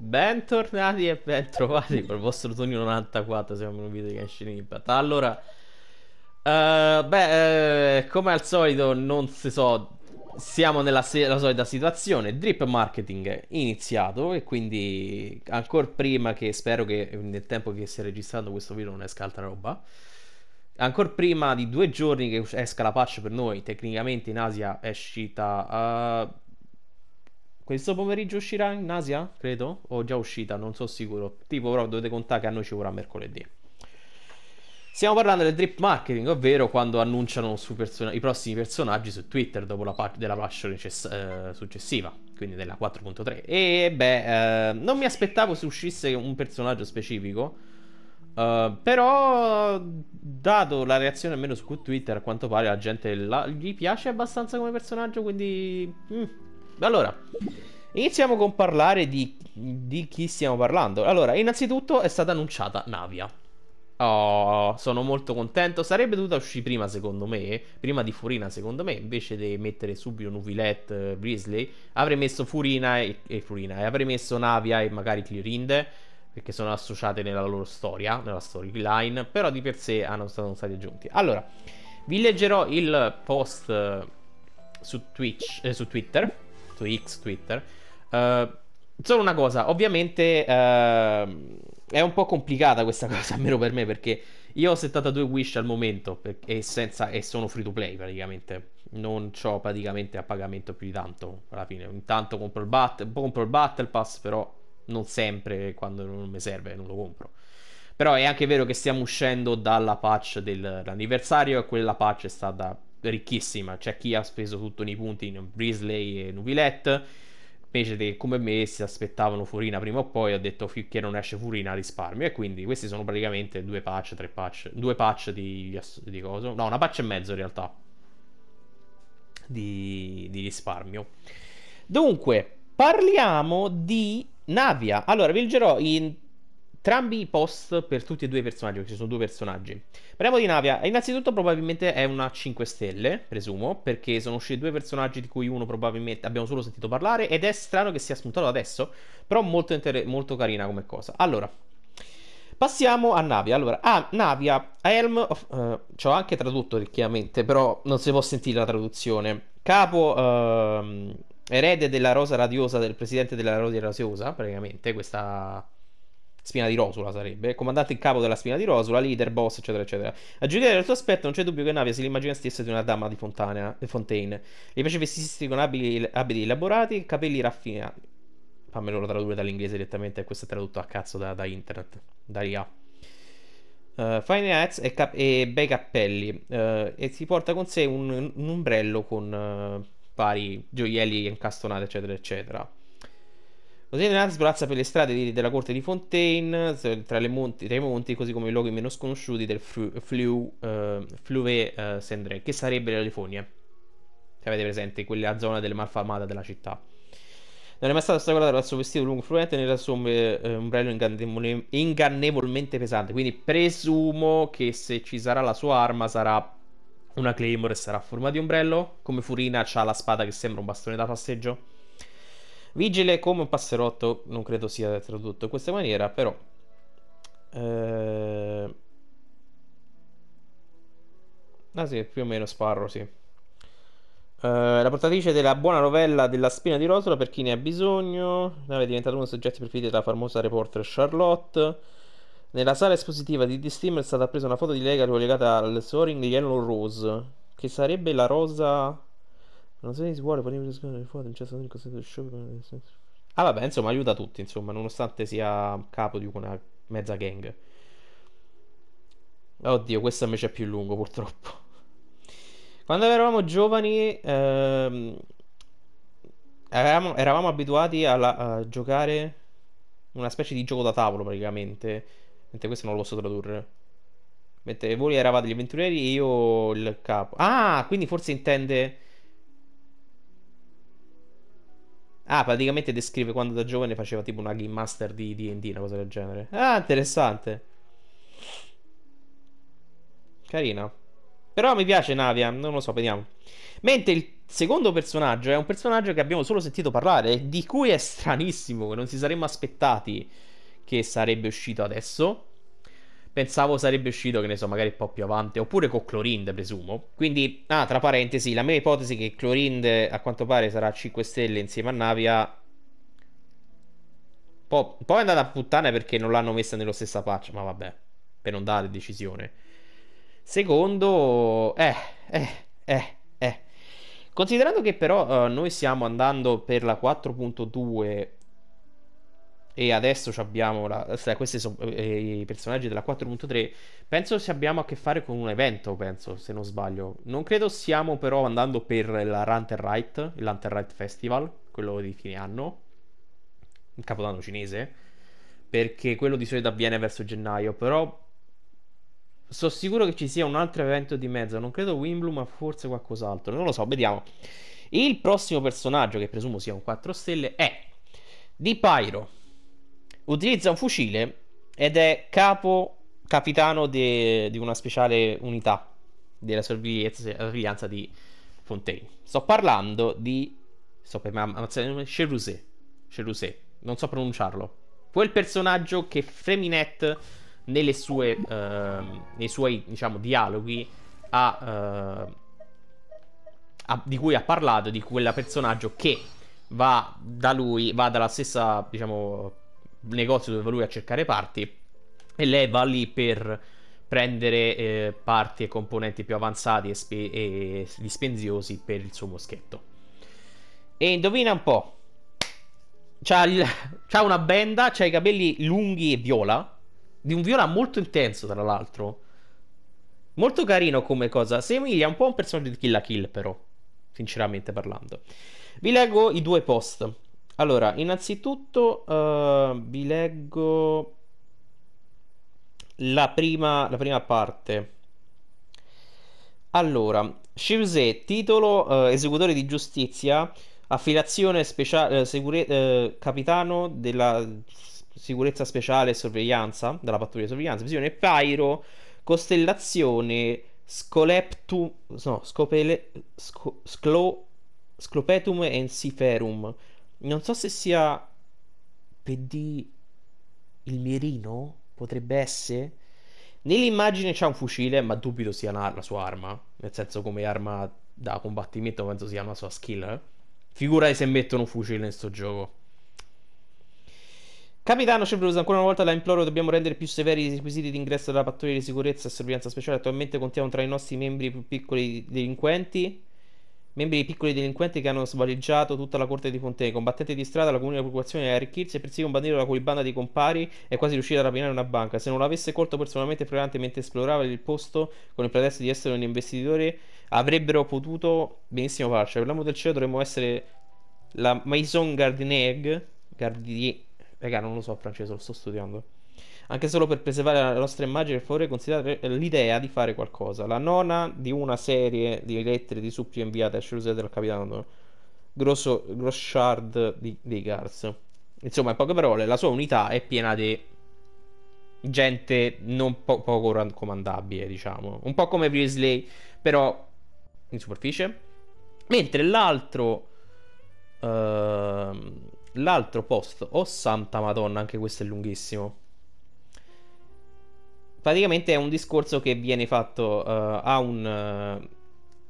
Bentornati e bentrovati col vostro Tonio 94, siamo in un video di Genshin Impact. Allora, uh, beh, uh, come al solito non si so, siamo nella solita situazione, drip marketing iniziato e quindi ancora prima che spero che nel tempo che stia registrando questo video non esca altra roba. Ancora prima di due giorni che esca la patch per noi, tecnicamente in Asia è uscita... Uh, questo pomeriggio uscirà in Asia, credo, o già uscita, non so sicuro. Tipo, però dovete contare che a noi ci vorrà mercoledì. Stiamo parlando del drip marketing, ovvero quando annunciano person- i prossimi personaggi su Twitter dopo la parte della passion cess- eh, successiva, quindi della 4.3. E beh, eh, non mi aspettavo se uscisse un personaggio specifico. Eh, però, dato la reazione almeno su Twitter, a quanto pare la gente la- gli piace abbastanza come personaggio, quindi. Mm allora, iniziamo con parlare di, di chi stiamo parlando. Allora, innanzitutto è stata annunciata Navia. Oh, sono molto contento. Sarebbe dovuta uscire prima, secondo me. Prima di Furina, secondo me. Invece di mettere subito Nuvilet, uh, eh, Grizzly, avrei messo Furina e, e, Furina. E avrei messo Navia e magari Clearinde. Perché sono associate nella loro storia, nella storyline. Però di per sé hanno, sono stati aggiunti. Allora, vi leggerò il post eh, su, Twitch, eh, su Twitter X, Twitter. Uh, solo una cosa, ovviamente uh, è un po' complicata questa cosa, almeno per me, perché io ho 72 wish al momento per- e, senza- e, sono free to play praticamente. Non ho praticamente a pagamento più di tanto alla fine. Intanto compro il, bat- compro il Battle Pass, però non sempre, quando non mi serve, non lo compro. Però è anche vero che stiamo uscendo dalla patch dell'anniversario e quella patch è stata ricchissima. C'è chi ha speso tutto nei punti in Brisley e Nubilet. Invece che come me si aspettavano Furina prima o poi, ha detto finché non esce Furina risparmio. E quindi questi sono praticamente due patch, tre patch, due patch di, di cosa? No, una patch e mezzo in realtà. Di, di risparmio. Dunque, parliamo di Navia. Allora, vi leggerò in entrambi i post per tutti e due i personaggi, perché ci sono due personaggi. Parliamo di Navia. Eh, innanzitutto, probabilmente è una 5 stelle, presumo, perché sono usciti due personaggi di cui uno probabilmente abbiamo solo sentito parlare. Ed è strano che sia spuntato adesso, però molto, inter- molto carina come cosa. Allora, Passiamo a Navia. Allora, ah, Navia, Helm, of, uh, ci ho anche tradotto chiaramente, però non si può sentire la traduzione. Capo uh, erede della rosa radiosa del presidente della rosa radiosa, praticamente, questa Spina di Rosula sarebbe, comandante in capo della Spina di Rosula, leader, boss, eccetera, eccetera. A giudicare dal suo aspetto non c'è dubbio che Navia si l'immagina stessa di una dama di, Fontana, di Fontaine. Le piace vestirsi con abili, abiti elaborati, capelli raffinati. Fammelo tradurre dall'inglese direttamente, questo è tradotto a cazzo da, da internet, da IA. Uh, eh, Fine Hats e, cap- e, bei cappelli uh, e si porta con sé un, un ombrello con uh, vari gioielli incastonati eccetera eccetera L'hotel Renard sbalazza per le strade della corte di Fontaine, tra, monti, tra, i monti, così come i luoghi meno sconosciuti del flu, eh, flu, uh, eh, uh, Sendré, che sarebbe le fogne. Se avete presente, quella zona delle malfamate della città. Non è mai stato ostacolato dal suo vestito lungo fluente né dal suo ombrello ingannevolmente pesante. Quindi presumo che se ci sarà la sua arma sarà una Claymore e sarà a forma di ombrello. Come Furina ha la spada che sembra un bastone da passeggio. Vigile come un passerotto, non credo sia tradotto in questa maniera, però... Eh... Ah sì, più o meno sparro, sì. Eh, la portatrice della buona novella della spina di rosola per chi ne ha bisogno. Nave è diventata uno dei soggetti preferiti della famosa reporter Charlotte. Nella sala espositiva di The Steam è stata presa una foto di lei che collegata al suo Yellow Rose, che sarebbe la rosa Nonostante si vuole, potremmo discutere fuori del cesso del cosiddetto sciopero. Ah, vabbè, insomma, aiuta tutti, insomma, nonostante sia capo di una mezza gang. Oddio, questo invece è più lungo, purtroppo. Quando eravamo giovani, ehm, eravamo, eravamo, abituati alla, a giocare una specie di gioco da tavolo, praticamente. Mentre questo non lo posso tradurre. Mentre voi eravate gli avventurieri e io il capo. Ah, quindi forse intende Ah, praticamente descrive quando da giovane faceva tipo una game master di DD, una cosa del genere. Ah, interessante. Carina. Però mi piace Navia, non lo so, vediamo. Mentre il secondo personaggio è un personaggio che abbiamo solo sentito parlare, di cui è stranissimo, che non ci saremmo aspettati che sarebbe uscito adesso. Pensavo sarebbe uscito, che ne so, magari un po' più avanti, oppure con Clorinde, presumo. Quindi, ah, tra parentesi, la mia ipotesi è che Clorinde a quanto pare sarà a 5 stelle insieme a Navia poi è andata a puttana perché non l'hanno messa nello stessa patch, ma vabbè, per non dare decisione. Secondo, eh, eh, eh, eh. Considerando che però eh, noi stiamo andando per la 4.2 e adesso abbiamo la, cioè, questi sono eh, eh, i personaggi della 4.3 penso se abbiamo a che fare con un evento penso se non sbaglio non credo stiamo però andando per la Runter Right il Runter Right Festival quello di fine anno il capodanno cinese perché quello di solito avviene verso gennaio però sono sicuro che ci sia un altro evento di mezzo non credo Wimblu ma forse qualcos'altro non lo so vediamo il prossimo personaggio che presumo sia un 4 stelle è di Pyro utilizza un fucile ed è capo capitano de, di una speciale unità della sorveglianza di Fontaine. Sto parlando di. Sto per ammazzare Cheruset. Cheruset. Non so pronunciarlo. Quel personaggio che Freminet nelle sue, uh, nei suoi diciamo, dialoghi ha, uh, ha, di cui ha parlato, di quel personaggio che va da lui, va dalla stessa diciamo, negozio dove va lui a cercare parti e lei va lì per prendere eh, parti e componenti più avanzati e, spe- e dispendiosi per il suo moschetto. E indovina un po'. C'ha, il... c'ha, una benda, c'ha i capelli lunghi e viola, di un viola molto intenso tra l'altro. Molto carino come cosa, semiglia un po' a un personaggio di Kill la Kill però, sinceramente parlando. Vi leggo i due post. Allora, innanzitutto uh, vi leggo la prima, la prima parte. Allora, Shivse, titolo eh, esecutore di giustizia, affiliazione speciale, eh, sicure- eh, capitano della sicurezza speciale e sorveglianza, della pattuglia di sorveglianza, visione Pairo, costellazione, scoleptum, no, scopele, sco, sclo, sclopetum e siferum, non so se sia PD il mirino, potrebbe essere. Nell'immagine c'è un fucile, ma dubito sia una, la sua arma, nel senso come arma da combattimento penso sia una sua skill. Eh? Figurati se mettono un fucile in sto gioco. Capitano Cerberus, ancora una volta la imploro, dobbiamo rendere più severi i requisiti di ingresso della pattuglia di sicurezza e sorveglianza speciale. Attualmente contiamo tra i nostri membri più piccoli delinquenti membri di piccoli delinquenti che hanno svaleggiato tutta la corte di Fontaine, combattenti di strada, la comune preoccupazione Harry Kirz e persino un bandito della colibanda di compari è quasi riuscita a rapinare una banca. Se non l'avesse colto personalmente fregante mentre esplorava il posto con il pretesto di essere un investitore, avrebbero potuto benissimo farcela. Per l'amo del cielo dovremmo essere la Maison Gardineg. Gardier. Raga, non lo so francese, lo sto studiando. Anche solo per preservare la nostra immagine, per favore considerate l'idea di fare qualcosa. La nona di una serie di lettere di suppli inviate a Shrewsbury dal capitano Grosso, Grossard di, dei Gars. Insomma, in poche parole, la sua unità è piena di gente non po- poco raccomandabile, diciamo. Un po' come Priestley, però in superficie. Mentre l'altro... Uh, l'altro post, oh santa madonna, anche questo è lunghissimo praticamente è un discorso che viene fatto uh, a un... Uh, eh,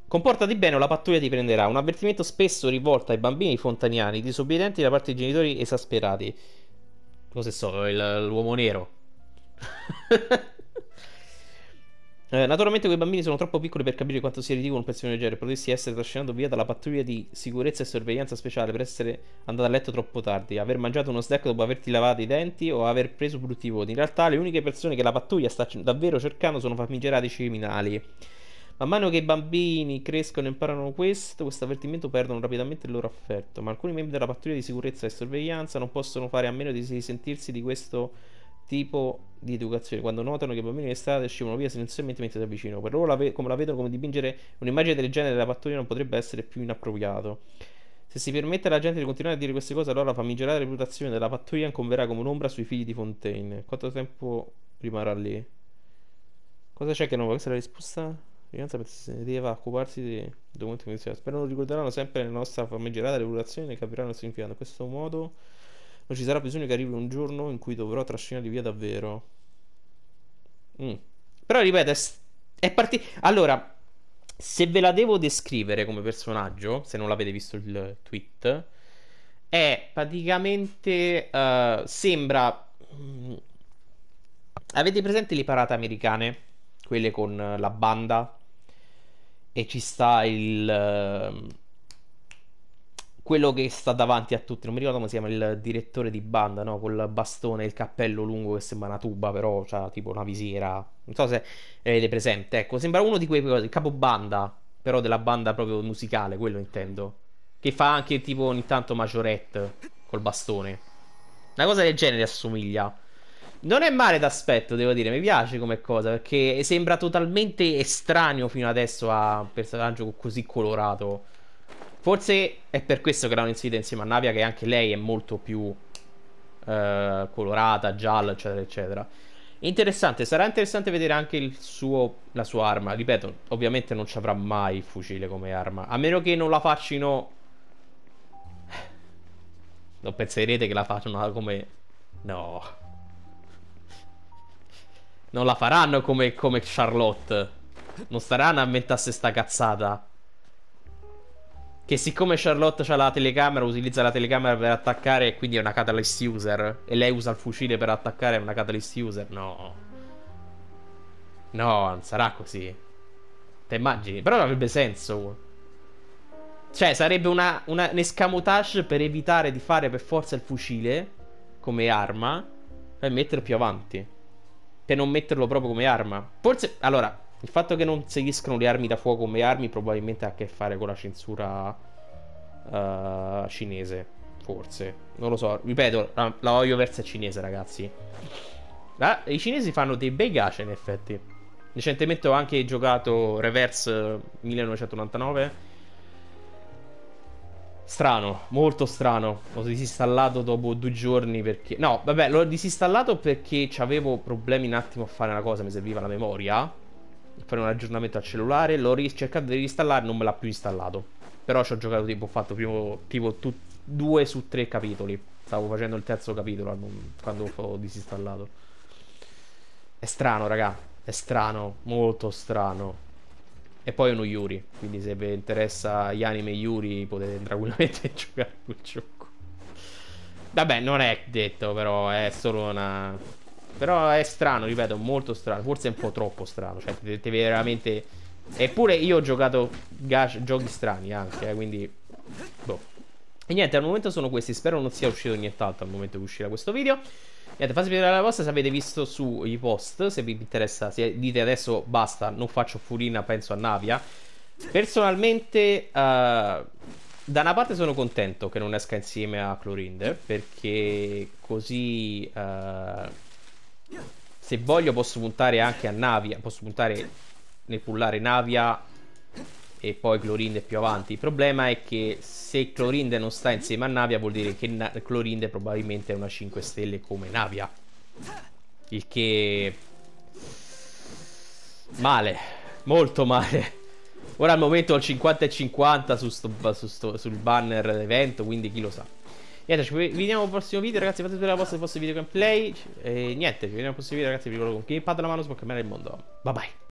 Comportati bene o la pattuglia ti prenderà. Un avvertimento spesso rivolto ai bambini fontaniani disobbedienti da parte di genitori esasperati. Cosa so, il, l'uomo nero. Eh, naturalmente quei bambini sono troppo piccoli per capire quanto sia ridicolo un pensiero leggero e Potessi essere trascinato via dalla pattuglia di sicurezza e sorveglianza speciale per essere andato a letto troppo tardi, aver mangiato uno snack dopo averti lavato i denti o aver preso brutti voti. In realtà le uniche persone che la pattuglia sta davvero cercando sono famigerati criminali. Man mano che i bambini crescono e imparano questo, questo avvertimento perdono rapidamente il loro affetto, ma alcuni membri della pattuglia di sicurezza e sorveglianza non possono fare a meno di sentirsi di questo tipo di educazione quando notano che i bambini in strada scivolano via silenziosamente mentre si avvicinano. Per loro, la ve- come la vedono, come dipingere un'immagine del genere della pattuglia non potrebbe essere più inappropriato. Se si permette alla gente di continuare a dire queste cose, allora la famigerata reputazione della pattuglia converrà come un'ombra sui figli di Fontaine. Quanto tempo rimarrà lì? Cosa c'è che non va? Questa è la risposta? Rianza deve occuparsi di documenti confidenziali. Spero non ricorderanno sempre la nostra famigerata reputazione e capiranno il significato. In questo modo non ci sarà bisogno che arrivi un giorno in cui dovrò trascinarli via davvero. Mm. Però ripeto, è, è partito. Allora, se ve la devo descrivere come personaggio, se non l'avete visto il tweet, è praticamente. Uh, sembra. Mm, avete presente le parate americane? Quelle con la banda? E ci sta il. Uh, quello che sta davanti a tutti, non mi ricordo come si chiama il direttore di banda, no? Col bastone, il cappello lungo che sembra una tuba, però c'ha tipo una visiera. Non so se avete presente. Ecco, sembra uno di quei il capobanda, però della banda proprio musicale, quello intendo. Che fa anche tipo ogni tanto majorette col bastone. Una cosa del genere assomiglia. Non è male d'aspetto, devo dire, mi piace come cosa, perché sembra totalmente estraneo fino adesso a un personaggio così colorato. Forse è per questo che l'hanno inserita insieme a Navia, che anche lei è molto più eh, colorata, gialla, eccetera, eccetera. Interessante, sarà interessante vedere anche il suo, la sua arma. Ripeto, ovviamente non ci avrà mai il fucile come arma. A meno che non la facciano... Non penserete che la facciano come. No. Non la faranno come, come Charlotte. Non staranno a inventarsi sta cazzata. Che siccome Charlotte ha la telecamera, utilizza la telecamera per attaccare e quindi è una catalyst user. E lei usa il fucile per attaccare, è una catalyst user. No. No, non sarà così. Te immagini? Però avrebbe senso. Cioè, sarebbe una, una, un escamotage per evitare di fare per forza il fucile come arma e metterlo più avanti. Per non metterlo proprio come arma. Forse, allora, il fatto che non seguiscono le armi da fuoco come armi probabilmente ha a che fare con la censura uh, cinese, forse. Non lo so, ripeto, la, la Oyoverse è cinese, ragazzi. La, I cinesi fanno dei bei gacha, in effetti. Recentemente ho anche giocato Reverse 1999. Eh, strano, molto strano. L'ho disinstallato dopo due giorni perché... No, vabbè, l'ho disinstallato perché avevo problemi un attimo a fare una cosa, mi serviva la memoria fare un aggiornamento al cellulare, l'ho ris- cercato di installare, non me l'ha più installato. Però ci ho giocato tipo, ho fatto primo, tipo tu- due su tre capitoli. Stavo facendo il terzo capitolo quando ho disinstallato. È strano, raga. È strano, molto strano. E poi è uno Yuri, quindi se vi interessa gli anime Yuri potete tranquillamente giocare quel gioco. Vabbè, non è detto però, è solo una però è strano, ripeto, molto strano. Forse è un po' troppo strano. Cioè, te, te veramente. Eppure io ho giocato gash, giochi strani anche, eh, quindi. Boh. E niente, al momento sono questi. Spero non sia uscito nient'altro al momento che uscirà questo video. Niente, fatemi vedere la vostra se avete visto sui post. Se vi interessa, se dite adesso basta, non faccio furina, penso a Navia. Personalmente, uh, da una parte sono contento che non esca insieme a Clorinde, perché così. Uh, se voglio posso puntare anche a Navia. Posso puntare nel pullare Navia e poi Clorinde più avanti. Il problema è che se Clorinde non sta insieme a Navia vuol dire che Na Clorinde probabilmente è una 5 stelle come Navia. Il che... Male. Molto male. Ora al momento ho il 50 e 50 su sto, su sto, sul banner evento, quindi chi lo sa. Niente, ci vediamo al prossimo video, ragazzi. Fate tutto la vostra, il vostro video gameplay. E niente, ci vediamo al prossimo video, ragazzi. Vi ricordo con chi pad la mano, si può cambiare il mondo. Bye bye.